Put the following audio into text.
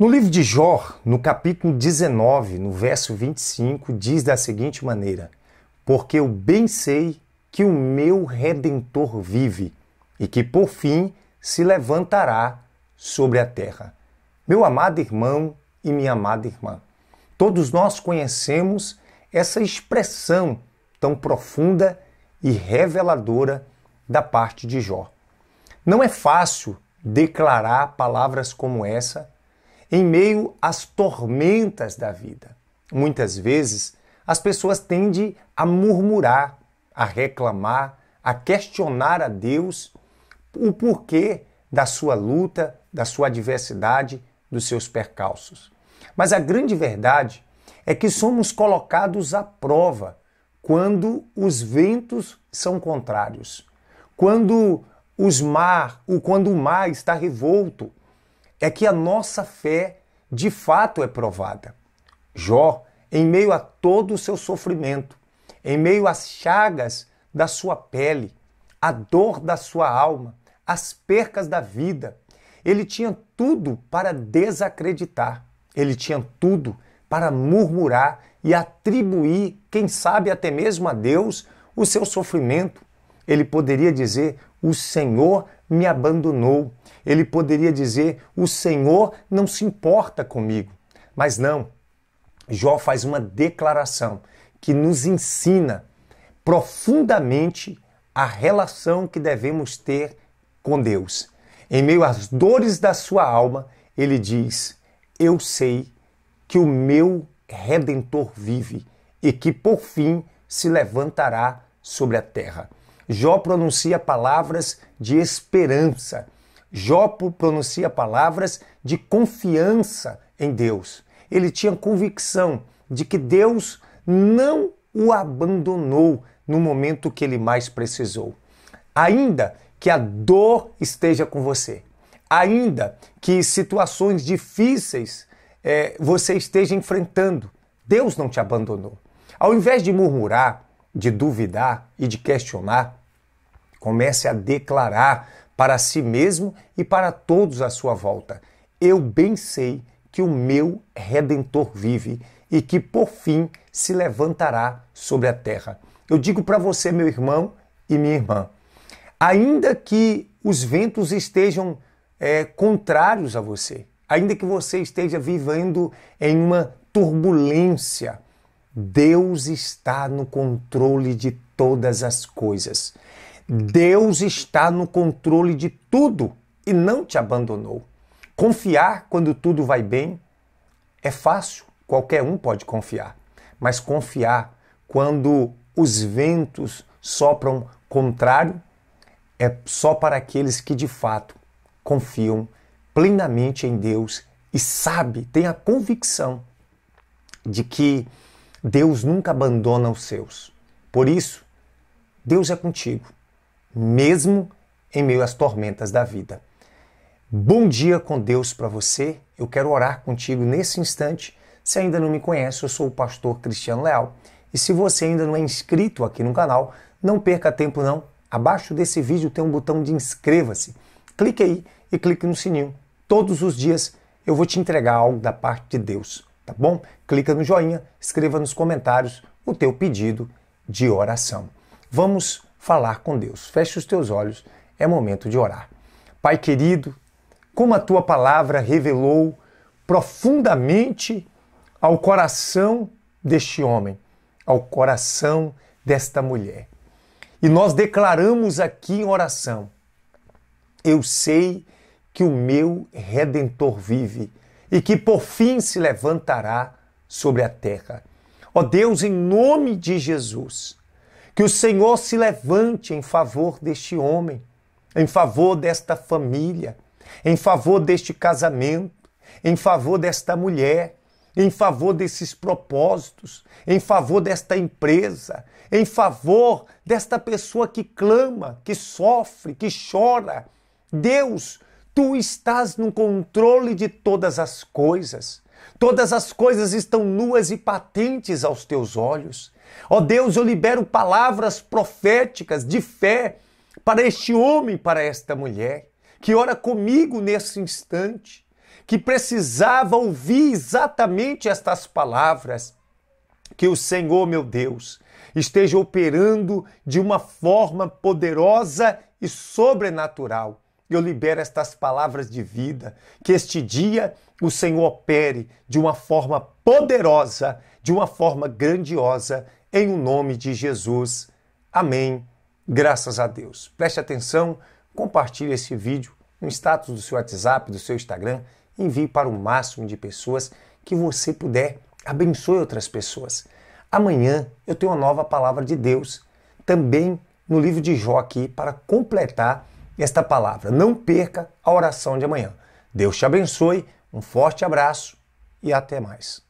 No livro de Jó, no capítulo 19, no verso 25, diz da seguinte maneira: Porque eu bem sei que o meu redentor vive e que por fim se levantará sobre a terra. Meu amado irmão e minha amada irmã, todos nós conhecemos essa expressão tão profunda e reveladora da parte de Jó. Não é fácil declarar palavras como essa em meio às tormentas da vida. Muitas vezes as pessoas tendem a murmurar, a reclamar, a questionar a Deus o porquê da sua luta, da sua adversidade, dos seus percalços. Mas a grande verdade é que somos colocados à prova quando os ventos são contrários, quando os mar, ou quando o mar está revolto, é que a nossa fé de fato é provada. Jó, em meio a todo o seu sofrimento, em meio às chagas da sua pele, a dor da sua alma, as percas da vida, ele tinha tudo para desacreditar, ele tinha tudo para murmurar e atribuir, quem sabe até mesmo a Deus, o seu sofrimento. Ele poderia dizer: O Senhor me abandonou. Ele poderia dizer: O Senhor não se importa comigo. Mas não. Jó faz uma declaração que nos ensina profundamente a relação que devemos ter com Deus. Em meio às dores da sua alma, ele diz: Eu sei que o meu redentor vive e que por fim se levantará sobre a terra. Jó pronuncia palavras de esperança. Jó pronuncia palavras de confiança em Deus. Ele tinha convicção de que Deus não o abandonou no momento que ele mais precisou. Ainda que a dor esteja com você, ainda que situações difíceis é, você esteja enfrentando, Deus não te abandonou. Ao invés de murmurar, de duvidar e de questionar, Comece a declarar para si mesmo e para todos à sua volta: Eu bem sei que o meu redentor vive e que por fim se levantará sobre a terra. Eu digo para você, meu irmão e minha irmã, ainda que os ventos estejam é, contrários a você, ainda que você esteja vivendo em uma turbulência, Deus está no controle de todas as coisas. Hum. Deus está no controle de tudo e não te abandonou. Confiar quando tudo vai bem é fácil, qualquer um pode confiar. Mas confiar quando os ventos sopram contrário é só para aqueles que de fato confiam plenamente em Deus e sabe, tem a convicção de que Deus nunca abandona os seus. Por isso, Deus é contigo mesmo em meio às tormentas da vida. Bom dia com Deus para você. Eu quero orar contigo nesse instante. Se ainda não me conhece, eu sou o pastor Cristiano Leal. E se você ainda não é inscrito aqui no canal, não perca tempo não. Abaixo desse vídeo tem um botão de inscreva-se. Clique aí e clique no sininho. Todos os dias eu vou te entregar algo da parte de Deus, tá bom? Clica no joinha, escreva nos comentários o teu pedido de oração. Vamos falar com Deus. Feche os teus olhos, é momento de orar. Pai querido, como a tua palavra revelou profundamente ao coração deste homem, ao coração desta mulher. E nós declaramos aqui em oração: Eu sei que o meu redentor vive e que por fim se levantará sobre a terra. Ó Deus, em nome de Jesus, que o Senhor se levante em favor deste homem, em favor desta família, em favor deste casamento, em favor desta mulher, em favor desses propósitos, em favor desta empresa, em favor desta pessoa que clama, que sofre, que chora. Deus, tu estás no controle de todas as coisas. Todas as coisas estão nuas e patentes aos teus olhos. Ó Deus, eu libero palavras proféticas de fé para este homem, para esta mulher, que ora comigo nesse instante, que precisava ouvir exatamente estas palavras. Que o Senhor, meu Deus, esteja operando de uma forma poderosa e sobrenatural eu libero estas palavras de vida, que este dia o Senhor opere de uma forma poderosa, de uma forma grandiosa, em o um nome de Jesus. Amém. Graças a Deus. Preste atenção, compartilhe esse vídeo no status do seu WhatsApp, do seu Instagram, envie para o máximo de pessoas que você puder. Abençoe outras pessoas. Amanhã eu tenho uma nova palavra de Deus, também no livro de Jó aqui, para completar esta palavra. Não perca a oração de amanhã. Deus te abençoe, um forte abraço e até mais.